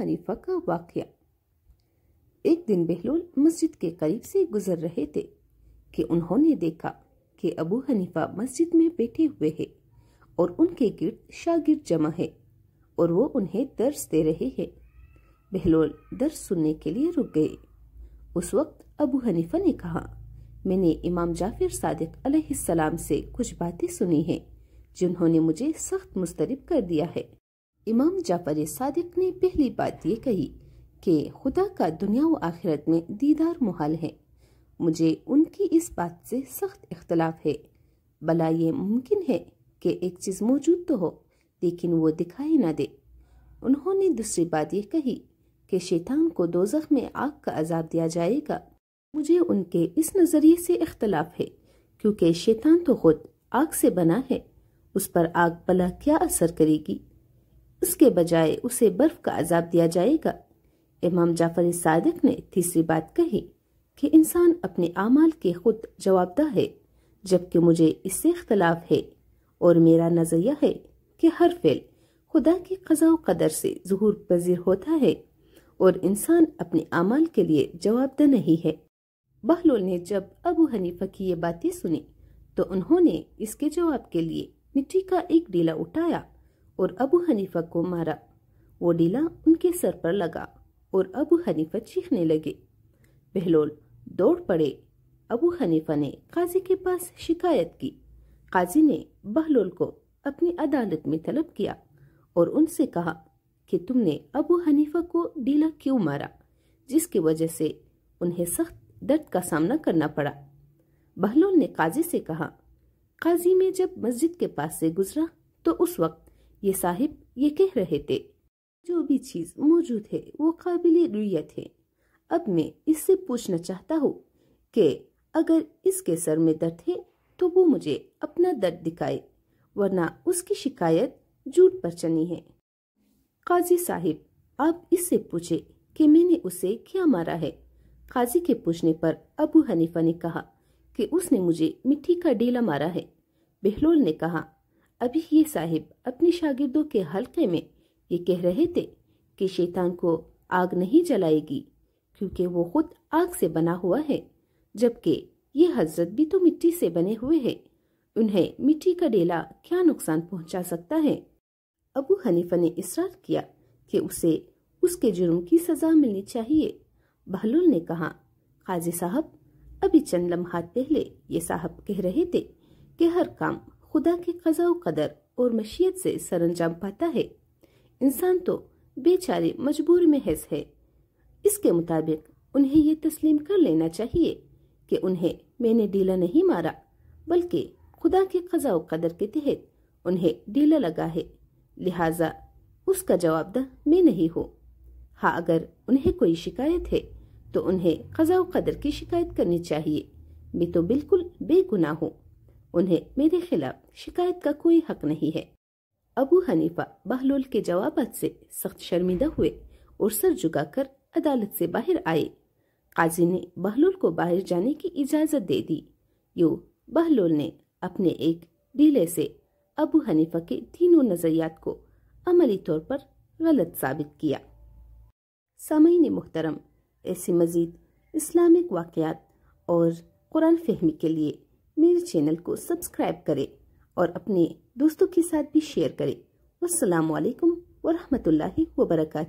Hanifa का वाक़ एक दिन बहलोल मस्जिद के करीब से गुजर रहे थे कि उन्होंने देखा कि अबू हनीफा मस्जिद में बैठे हुए हैं और उनके गिर्द शागिर्द जमा है और वो उन्हें दर्श दे रहे हैं बहलोल दर्श सुनने के लिए रुक गए उस वक्त अबू हनीफा ने कहा मैंने इमाम जाफिर सादिक अलैहिस्सलाम से कुछ बातें सुनी हैं जिन्होंने मुझे सख्त मुस्तरब कर दिया है इमाम जाफर सादिक ने पहली बात ये कही कि खुदा का दुनिया व आखिरत में दीदार मुहाल है मुझे उनकी इस बात से सख्त इख्तलाफ है भला ये मुमकिन है कि एक चीज़ मौजूद तो हो लेकिन वो दिखाई ना दे उन्होंने दूसरी बात यह कही कि शैतान को दोजख में आग का अजाब दिया जाएगा मुझे उनके इस नज़रिए से इख्तलाफ है क्योंकि शैतान तो खुद आग से बना है उस पर आग भला क्या असर करेगी उसके बजाय उसे बर्फ का अजाब दिया जाएगा इमाम जाफर सादक ने तीसरी बात कही कि इंसान अपने आमाल के खुद जवाबदा है जबकि मुझे इससे इख्तलाफ है और मेरा नजरिया है कि हर फिल खुदा की कजा कदर से जहूर पजीर होता है और इंसान अपने अमाल के लिए जवाबदा नहीं है बहलोल ने जब अबू हनीफा की ये बातें सुनी तो उन्होंने इसके जवाब के लिए मिट्टी का एक डीला उठाया और अबू हनीफा को मारा वो डीला उनके सर पर लगा और अबू हनीफा चीखने लगे बहलोल दौड़ पड़े अबू हनीफा ने काजी के पास शिकायत की काजी ने बहलोल को अपनी अदालत में तलब किया और उनसे कहा कि तुमने अबू हनीफा को डीला क्यों मारा जिसकी वजह से उन्हें सख्त दर्द का सामना करना पड़ा बहलोल ने काजी से कहा काजी में जब मस्जिद के पास से गुजरा तो उस वक्त ये साहिब ये कह रहे थे जो भी चीज मौजूद है वो काबिल रुयत है अब मैं इससे पूछना चाहता हूँ कि अगर इसके सर में दर्द है तो वो मुझे अपना दर्द दिखाए वरना उसकी शिकायत झूठ पर चनी है काजी साहिब आप इससे पूछे कि मैंने उसे क्या मारा है काजी के पूछने पर अबू हनीफा ने कहा कि उसने मुझे मिट्टी का डीला मारा है बेहलोल ने कहा अभी ये साहिब अपने शागिर्दों के हल्के में ये कह रहे थे कि शैतान को आग नहीं जलाएगी क्योंकि वो खुद आग से बना हुआ है जबकि ये हजरत भी तो मिट्टी से बने हुए हैं उन्हें मिट्टी का डेला क्या नुकसान पहुंचा सकता है अबू हनीफा ने इसरार किया कि उसे उसके जुर्म की सजा मिलनी चाहिए बहलुल ने कहा काजी साहब अभी चंद लम्हा पहले ये साहब कह रहे थे कि हर काम खुदा के खजा कदर और मशीयत से सरंजाम पाता है इंसान तो बेचारे मजबूर में हैस है इसके मुताबिक उन्हें ये तस्लीम कर लेना चाहिए कि उन्हें मैंने डीला नहीं मारा बल्कि खुदा के खजा कदर के तहत उन्हें डीला लगा है लिहाजा उसका जवाबदा मैं नहीं हूँ हाँ अगर उन्हें कोई शिकायत है तो उन्हें खजा कदर की शिकायत करनी चाहिए मैं तो बिल्कुल बेगुनाह हूँ उन्हें मेरे खिलाफ शिकायत का कोई हक नहीं है अबू हनीफा बहलोल के जवाब से सख्त शर्मिंदा हुए और सर झुकाकर अदालत से बाहर आए काजी ने बहलोल को बाहर जाने की इजाजत दे दी यूं बहलोल ने अपने एक डीले से अबू हनीफा के तीनों नजरियात को अमली तौर पर गलत साबित किया समय ने मुहतरम ऐसी मजीद इस्लामिक वाकयात और कुरान फहमी के लिए मेरे चैनल को सब्सक्राइब करें और अपने दोस्तों के साथ भी शेयर करें असलकम वरहमल वर्का